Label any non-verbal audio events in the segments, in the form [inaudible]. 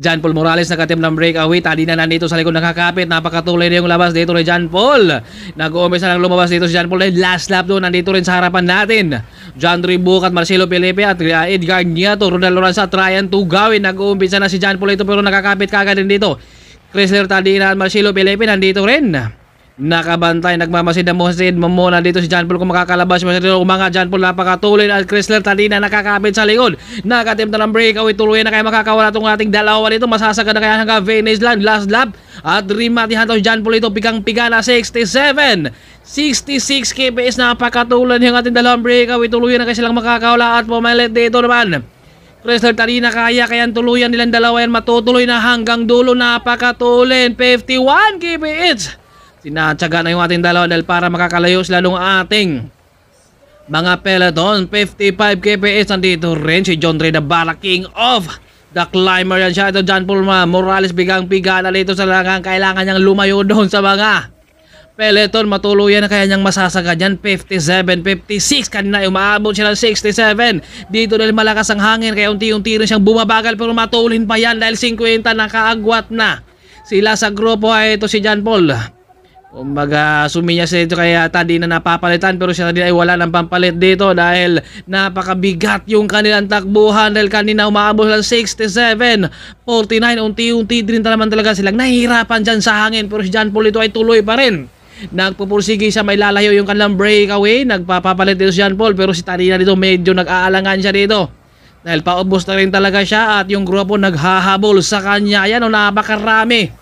John Paul Morales nakatim ng breakaway. Tali na nandito sa likod nakakapit. Napakatuloy na yung labas dito ni John Paul. Nag-uumpisa lang lumabas dito si John Paul. last lap doon nandito rin sa harapan natin. John Tribuc at Marcelo Felipe at Edgar Nieto. Ronald Lorenza Tryan Tugawin. Nag-uumpisa na si John Paul ito pero nakakapit kagad din dito. Chrysler Tadina at Marcelo Felipe nandito rin. Nakabantay, nagmamasid na Mohsin Mamona dito si John Paul kung makakalabas siya dito mga John Paul napakatulin at Chrysler Talina nakakapit sa likod nakatimta ng breakaway tuloy na kaya makakawala itong ating dalawa dito masasagad na kaya hanggang Venice land last lap at rimatihan to si John Paul ito pigang piga na 67 66 kps napakatulin yung ating dalawang breakaway tuloy na kaya silang makakawala at pumalit dito naman Crystal Tarina kaya kayang tuluyan nilang dalawa yan matutuloy na hanggang dulo napakatulin 51 kps Sinatsaga na yung ating dalawa dahil para makakalayos lalong ating mga peloton. 55 kps nandito rin si John Reda Bala, King of The Climber. Yan siya ito, John Pulma. Morales bigang-bigana dito sa langang. Kailangan niyang lumayo [laughs] doon sa mga peloton. Matuluyan na kaya niyang masasaga dyan. 57, 56. Kanina umabot siya ng 67. Dito dahil malakas ang hangin. Kaya unti-unti rin siyang bumabagal. Pero matulin pa yan dahil 50 nakaagwat na. Sila sa grupo ay ito si John Paul. Kumbaga, suminya siya dito kaya tadi na napapalitan pero siya din ay wala ng pampalit dito dahil napakabigat yung kanilang takbuhan dahil kanina umaabot lang 67, 49, unti-unti din naman talaga silang nahihirapan dyan sa hangin pero si John Paul ito ay tuloy pa rin. Nagpupursige siya may lalayo yung kanilang breakaway, nagpapapalit dito si John Paul pero si Tarina dito medyo nag-aalangan siya dito. Dahil paubos na rin talaga siya at yung grupo naghahabol sa kanya. Ayan o, oh, napakarami.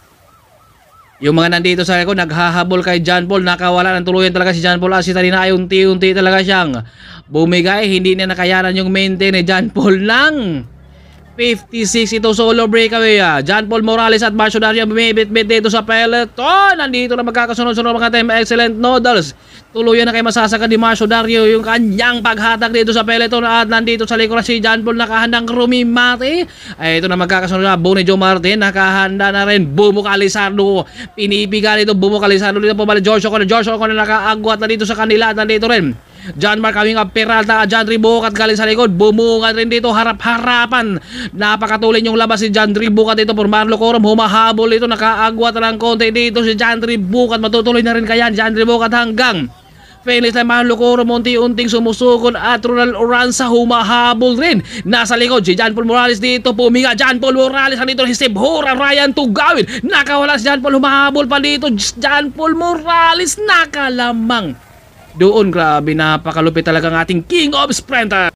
Yung mga nandito sa ko, naghahabol kay John Paul, nakawala ng tuluyan talaga si John Paul. Ah, si Tarina ay unti-unti talaga siyang bumigay, hindi niya nakayanan yung maintain ni John Paul lang. 56. Ito solo breakaway. Ah. John Paul Morales at Marcio Dario bumibit-bit dito sa peloton. Nandito na magkakasunod-sunod mga team Excellent noodles. Tuluyan na kay masasaka ni Marcio Dario yung kanyang paghatak dito sa peloton. At nandito sa likuran si John Paul nakahandang rumimati. Ay, ito na magkakasunod na. Bone Joe Martin nakahanda na rin. Bumo Calisardo. Pinipiga ito Bumo Calisardo dito po. Bale, Joshua Connor. Joshua Connor nakaagwat na dito sa kanila. At nandito rin John Mark Awingab, Peralta, John Ribukat galing sa likod. Bumungan rin dito, harap-harapan. Napakatulin yung labas si John Ribukat dito for Marlo Corum. Humahabol dito, nakaagwat lang konti dito si John Ribukat. Matutuloy na rin kaya John Ribukat hanggang Felix na Manlocoro munti-unting sumusukod at Ronald Oranza humahabol rin. Nasa likod si John Paul Morales dito puminga. John Paul Morales nandito si Steve Ryan Tugawin. Nakawala si John Paul humahabol pa dito. John Paul Morales nakalamang doon. Grabe, napakalupit talaga ng ating King of Sprinter.